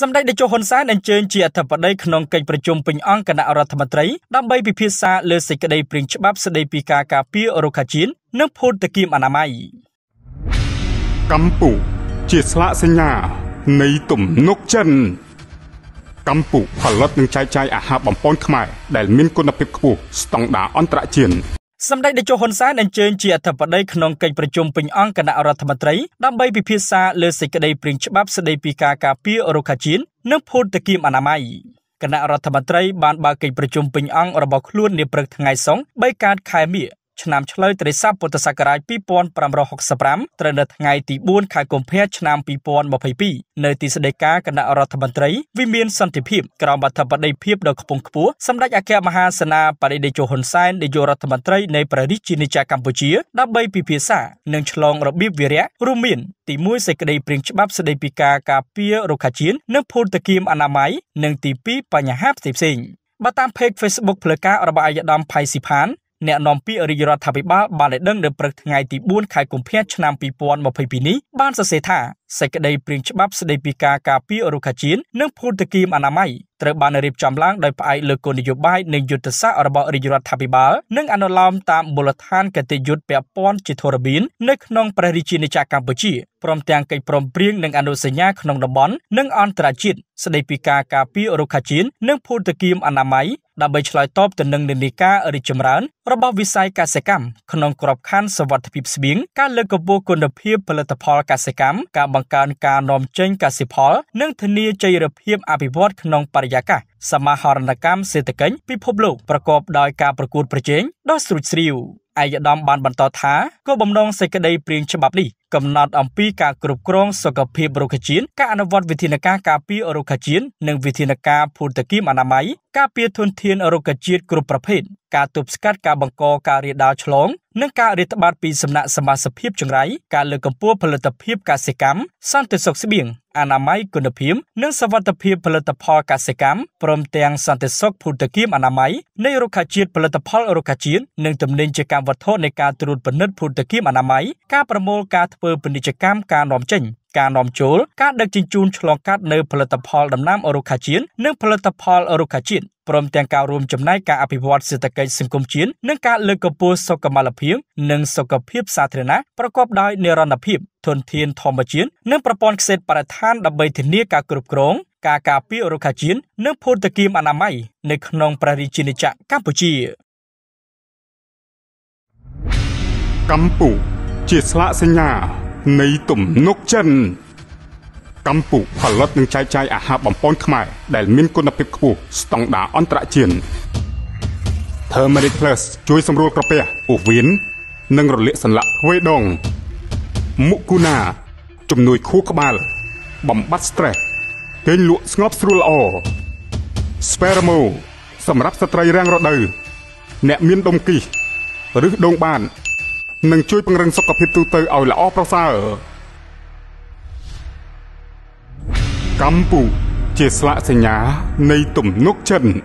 សម្ដេចតេជោហ៊ុនសែនអញ្ជើញជាអធិបតីក្នុងកិច្ចប្រជុំពេញអង្គគណៈរដ្ឋមន្ត្រីដើម្បីពិភាក្សា លើសេចក្តីព្រាងច្បាប់ស្តីពីការការពាររុក្ខាជាតិនិងភូតតគៀមអនាម័យកម្ពុជាជាស្លាកសញ្ញានៃទំនុកចិនកម្ពុជាផលិតនិងចែកចាយអាហារបំពន់ខ្មែរដែលមានគុណភាពខ្ពស់ស្តង់ដារអន្តរជាតិសម្ដេចតេជោហ៊ុនសែនអញ្ជើញជាអធិបតីក្នុងកិច្ចប្រជុំពេញអង្គគណៈរដ្ឋមន្ត្រីដើម្បីពិភាក្សាលើសេចក្តីព្រាងច្បាប់ស្តីពីការការពាររុក្ខាជាតិនិងភូតគីមអនាម័យគណៈរដ្ឋមន្ត្រីបានបើកកិច្ចប្រជុំពេញអង្គរបស់ខ្លួននាព្រឹកថ្ងៃសុក្រ3កើតខែមិញឆ្នាំឆ្លូវត្រីស័កពុទ្ធសករាជ2565ត្រូវនៅថ្ងៃទី4ខែកុម្ភៈឆ្នាំ2022នៅទីស្តីការគណៈរដ្ឋមន្ត្រីវិមានសន្តិភាពក្រមអធិបតីភាពដ៏ខ្ពង់ខ្ពស់សម្ដេចអគ្គមហាសេនាបតីតេជោហ៊ុនសែននាយករដ្ឋមន្ត្រីនៃព្រះរាជាណាចក្រកម្ពុជាដើម្បីពិភាក្សា និងឆ្លងរបៀបវារៈរួមមានទី1សេចក្តីព្រៀងច្បាប់ស្តីពីការការពាររុក្ខាជាតិនិងភូតគាមអនាម័យនិងទី2បញ្ហាផ្សេងៗបើតាម page Facebook ផ្លូវការរបស់អាយដាមផៃស៊ីផានអ្នកនាំពាក្យរាជរដ្ឋាភិបាលបានឲ្យដឹងនៅព្រឹកថ្ងៃទី4ខែកុម្ភៈឆ្នាំ2022នេះបានសរសេរថាសេចក្តីព្រៀងច្បាប់ស្តីពីការការពាររុក្ខាជាតិនិងភូតគីមអនាម័យត្រូវបានរៀបចំឡើងដោយផ្អែកលើគោលនយោបាយនិងយុទ្ធសាស្ត្ររបស់រាជរដ្ឋាភិបាលនិងអនុលោមតាមមូលដ្ឋានគតិយុត្តពាក់ព័ន្ធជាធរមាននៅក្នុងព្រះរាជាណាចក្រកម្ពុជាព្រមទាំងកិច្ចព្រមព្រៀងនិងអនុសញ្ញាក្នុងតំបន់និងអន្តរជាតិស្តីពីការការពាររុក្ខាជាតិនិងភូតគីមអនាម័យដើម្បីឆ្លើយតបទៅនឹងនិន្នាការរីកចម្រើនរបស់វិស័យកសិកម្មក្នុងក្របខ័ណ្ឌសវត្ថិភាពស្បៀងការលើកកម្ពស់គុណភាពផលិតផលកសិកម្មការបង្កើនការនាំចេញកសិផលនិងធានាចីរភាពអភិវឌ្ឍក្នុងបរិយាកាសសមាហរណកម្មសេដ្ឋកិច្ចពិភពលោកប្រកបដោយការប្រកួតប្រជែងដ៏ស្រួចស្រាវឯកឧត្តមបានបន្តថាគោលបំណងសេចក្តីព្រៀងច្បាប់នេះកំណត់អំពីការគ្រប់គ្រងសុខភាពរុក្ខជាតិការអនុវត្តវិធានការការពាររុក្ខជាតិនិងវិធានការភូតគីមអនាម័យការពារធនធានរុក្ខជាតិគ្រប់ប្រភេទការទប់ស្កាត់ការបង្កការរាលដាលឆ្លង និងការរាតត្បាតពីសំណាក់សមាជិកចង្រៃការលើកកម្ពស់ផលិតភាពកសិកម្មសន្តិសុខស្បៀងអនាម័យគុណភាព និងសវត្ថភាពផលិតផលកសិកម្មព្រមទាំងសន្តិសុខភូតគាមអនាម័យនៃរុក្ខជាតិផលិតផលរុក្ខជាតិនិងទំនិញជាកម្មវត្ថុនៃការត្រួតពិនិត្យភូតគាមអនាម័យការប្រមូលការធ្វើពាណិជ្ជកម្មការនាំចេញ ការនាំចូលការដឹកជញ្ជូនឆ្លងកាត់នៅផលិតផលដំណាំរុក្ខជាតិនិងផលិតផលរុក្ខជាតិព្រមទាំងការរួមចំណែកការអភិវឌ្ឍសេដ្ឋកិច្ចសង្គមជាតិនិងការលើកកម្ពស់សុខុមាលភាពនិងសុខភាពសាធារណៈប្រកបដោយនិរន្តរភាព ធនធានធម្មជាតិនិងប្រព័ន្ធខ្សែបរិស្ថានដើម្បីធានាការគ្រប់គ្រងការការពាររុក្ខាជាតិនិងភូតគមអនាម័យនៅក្នុងព្រះរាជាណាចក្រកម្ពុជាកម្ពុជាជាស្លាកសញ្ញានៃទំនុកចិត្តកម្មពុកផលិតនិងចែកចាយអាហារបំពន់ខ្មែរដែលមានគុណភាពខ្ពស់ស្តង់ដារអន្តរជាតិ Turmeric Plus ជួយសម្រួលក្រពះពោះវៀននិងរលាកសន្លាក់ទ្វេដងមុគូណាជំនួយខួរក្បាលបំបត្តិ stress គេងលក់ស្ងប់ស្រួលល្អ Spermo សម្រាប់ស្ត្រីរាំងរដូវអ្នកមានដុំគិះឬដងបាននឹងជួយពង្រឹងសុខភាពទូទៅឲ្យល្អប្រសើរកម្ពុជាជាស្លាកសញ្ញា នៃទំនុកចិត្ត